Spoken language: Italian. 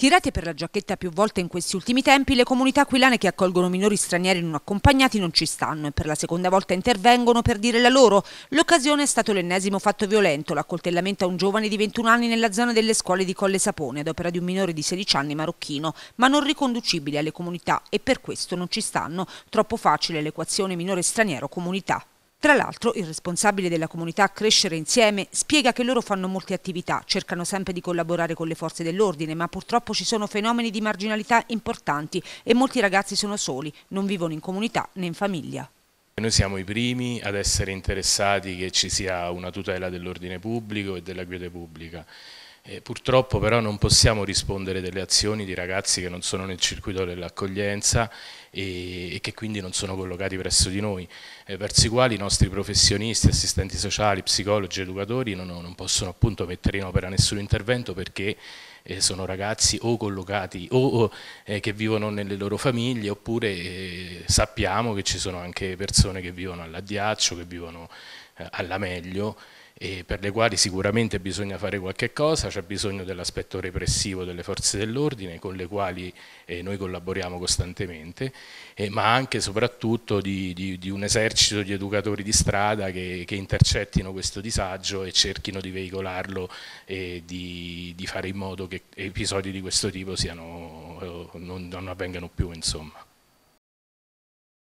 Tirate per la giacchetta più volte in questi ultimi tempi, le comunità aquilane che accolgono minori stranieri non accompagnati non ci stanno e per la seconda volta intervengono per dire la loro. L'occasione è stato l'ennesimo fatto violento, l'accoltellamento a un giovane di 21 anni nella zona delle scuole di Colle Sapone ad opera di un minore di 16 anni marocchino, ma non riconducibile alle comunità e per questo non ci stanno. Troppo facile l'equazione minore straniero comunità. Tra l'altro il responsabile della comunità Crescere Insieme spiega che loro fanno molte attività, cercano sempre di collaborare con le forze dell'ordine, ma purtroppo ci sono fenomeni di marginalità importanti e molti ragazzi sono soli, non vivono in comunità né in famiglia. Noi siamo i primi ad essere interessati che ci sia una tutela dell'ordine pubblico e della quiete pubblica. E eh, purtroppo però non possiamo rispondere delle azioni di ragazzi che non sono nel circuito dell'accoglienza e, che quindi non sono collocati presso di noi, eh, verso i quali i nostri professionisti, assistenti sociali, psicologi, educatori non, non possono appunto mettere in opera nessun intervento perché eh, sono ragazzi o collocati o, o eh, che vivono nelle loro famiglie oppure eh, sappiamo che ci sono anche persone che vivono all'addiaccio, che vivono eh, alla meglio e per le quali sicuramente bisogna fare qualche cosa, c'è bisogno dell'aspetto repressivo delle forze dell'ordine con le quali eh, noi collaboriamo costantemente, eh, ma anche e soprattutto di, di, di, un esercito di educatori di strada che, che, intercettino questo disagio e cerchino di veicolarlo e eh, di, di fare in modo che episodi di questo tipo siano, eh, non, non avvengano più. Insomma.